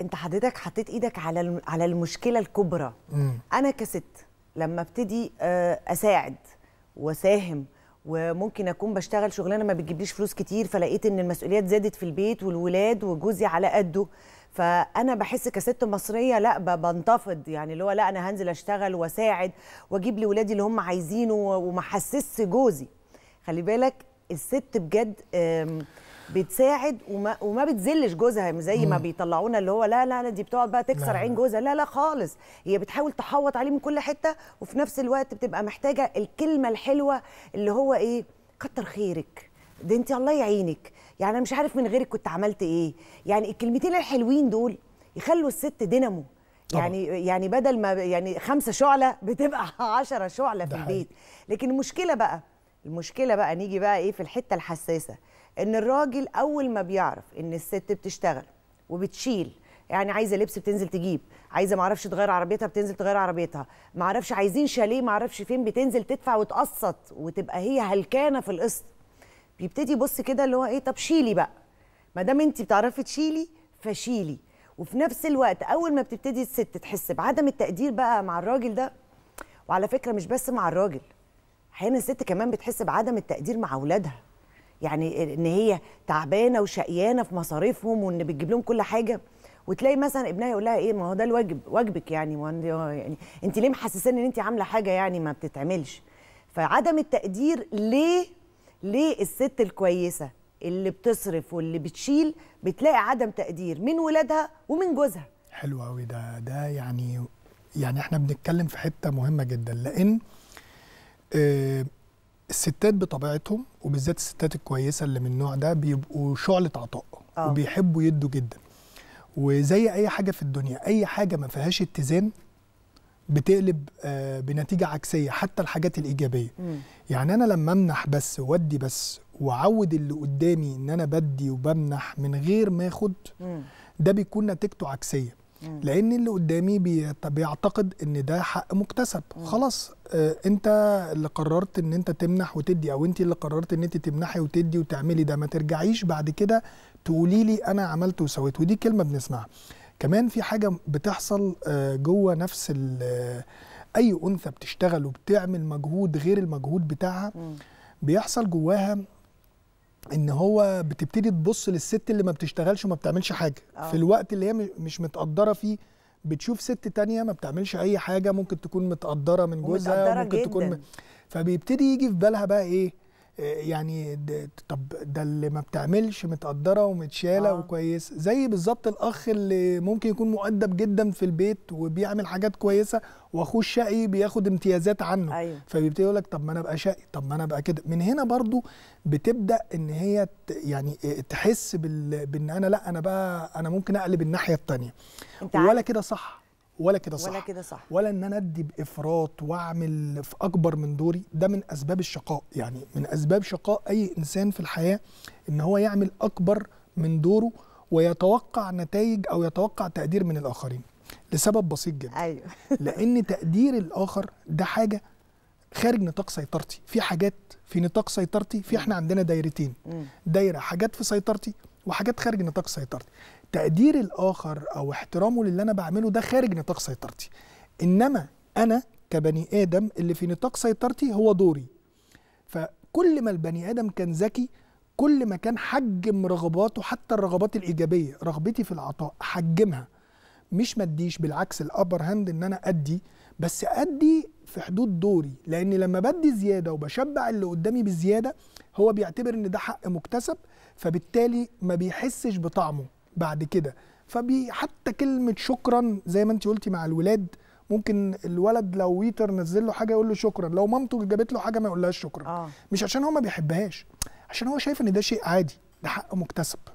انت حضرتك حطيت ايدك على على المشكله الكبرى مم. انا كست لما ابتدي آه، اساعد واساهم وممكن اكون بشتغل شغلانه ما بتجيبليش فلوس كتير فلقيت ان المسؤوليات زادت في البيت والولاد وجوزي على قده فانا بحس كست مصريه لا بنتفض يعني اللي هو لا انا هنزل اشتغل واساعد واجيب لولادي اللي هم عايزينه وما جوزي خلي بالك الست بجد بتساعد وما, وما بتذلش جوزها يعني زي ما بيطلعونا اللي هو لا لا لا دي بتقعد بقى تكسر عين جوزها لا لا خالص هي بتحاول تحوط عليه من كل حته وفي نفس الوقت بتبقى محتاجه الكلمه الحلوه اللي هو ايه كتر خيرك ده انت الله يعينك يعني انا مش عارف من غيرك كنت عملت ايه يعني الكلمتين الحلوين دول يخلوا الست دينامو يعني طبعا. يعني بدل ما يعني خمسه شعله بتبقى عشرة شعله في البيت لكن المشكله بقى المشكله بقى نيجي بقى ايه في الحته الحساسه ان الراجل اول ما بيعرف ان الست بتشتغل وبتشيل يعني عايزه لبس بتنزل تجيب عايزه ما اعرفش تغير عربيتها بتنزل تغير عربيتها ما اعرفش عايزين شاليه ما اعرفش فين بتنزل تدفع وتقسط وتبقى هي هلكانه في القسط بيبتدي يبص كده اللي هو ايه طب شيلي بقى ما دام انت بتعرفي تشيلي فشيلي وفي نفس الوقت اول ما بتبتدي الست تحس بعدم التقدير بقى مع الراجل ده وعلى فكره مش بس مع الراجل احيانا الست كمان بتحس بعدم التقدير مع اولادها يعني ان هي تعبانه وشقيانه في مصاريفهم وان بتجيب لهم كل حاجه وتلاقي مثلا ابنها يقول لها ايه ما هو ده الواجب واجبك يعني يعني انت ليه محسساني ان انت عامله حاجه يعني ما بتتعملش فعدم التقدير ليه ليه الست الكويسه اللي بتصرف واللي بتشيل بتلاقي عدم تقدير من ولادها ومن جوزها حلو قوي ده ده يعني يعني احنا بنتكلم في حته مهمه جدا لان اه الستات بطبيعتهم وبالذات الستات الكويسه اللي من النوع ده بيبقوا شعله عطاء أوه. وبيحبوا يدوا جدا وزي اي حاجه في الدنيا اي حاجه ما فيهاش اتزان بتقلب آه، بنتيجه عكسيه حتى الحاجات الايجابيه مم. يعني انا لما امنح بس وادي بس وعود اللي قدامي ان انا بدي وبمنح من غير ما اخد ده بيكون نتيجته عكسيه لان اللي قدامي بيعتقد ان ده حق مكتسب خلاص آه، انت اللي قررت ان انت تمنح وتدي او انت اللي قررت ان انت تمنحي وتدي وتعملي ده ما ترجعيش بعد كده تقولي لي انا عملت وسويت ودي كلمه بنسمعها كمان في حاجه بتحصل آه، جوه نفس آه، اي انثى بتشتغل وبتعمل مجهود غير المجهود بتاعها بيحصل جواها ان هو بتبتدي تبص للست اللي ما بتشتغلش وما بتعملش حاجه أوه. في الوقت اللي هي مش متقدره فيه بتشوف ست تانية ما بتعملش اي حاجه ممكن تكون متقدره من جوزها ممكن جداً. تكون م... فبيبتدي يجي في بالها بقى ايه آه، يعني ده طب ده اللي ما بتعملش متقدره ومتشاله آه. وكويس زي بالظبط الاخ اللي ممكن يكون مؤدب جدا في البيت وبيعمل حاجات كويسه واخوه الشقي بياخد امتيازات عنه أيوه. فبيبتدي يقول لك طب ما انا ابقى شقي طب ما انا ابقى كده من هنا برضو بتبدا ان هي يعني آه، تحس بال... بان انا لا انا بقى انا ممكن اقلب الناحيه الثانيه ولا كده صح ولا كده صح ولا كده صح ولا ان انا ادي بافراط واعمل في اكبر من دوري ده من اسباب الشقاء يعني من اسباب شقاء اي انسان في الحياه ان هو يعمل اكبر من دوره ويتوقع نتائج او يتوقع تقدير من الاخرين لسبب بسيط جدا ايوه لان تقدير الاخر ده حاجه خارج نطاق سيطرتي في حاجات في نطاق سيطرتي في احنا عندنا دايرتين دايره حاجات في سيطرتي وحاجات خارج نطاق سيطرتي تقدير الاخر او احترامه للي انا بعمله ده خارج نطاق سيطرتي انما انا كبني ادم اللي في نطاق سيطرتي هو دوري فكل ما البني ادم كان ذكي كل ما كان حجم رغباته حتى الرغبات الايجابيه رغبتي في العطاء حجمها مش ما بالعكس الابر هاند ان انا ادي بس ادي في حدود دوري لان لما بدي زياده وبشبع اللي قدامي بزياده هو بيعتبر ان ده حق مكتسب فبالتالي ما بيحسش بطعمه بعد كده فبي حتى كلمه شكرا زي ما انت قلتي مع الولاد ممكن الولد لو ويتر نزل له حاجه يقول له شكرا لو مامته جابت له حاجه ما يقولهاش شكرا آه. مش عشان هو ما بيحبهاش عشان هو شايف ان ده شيء عادي ده حق مكتسب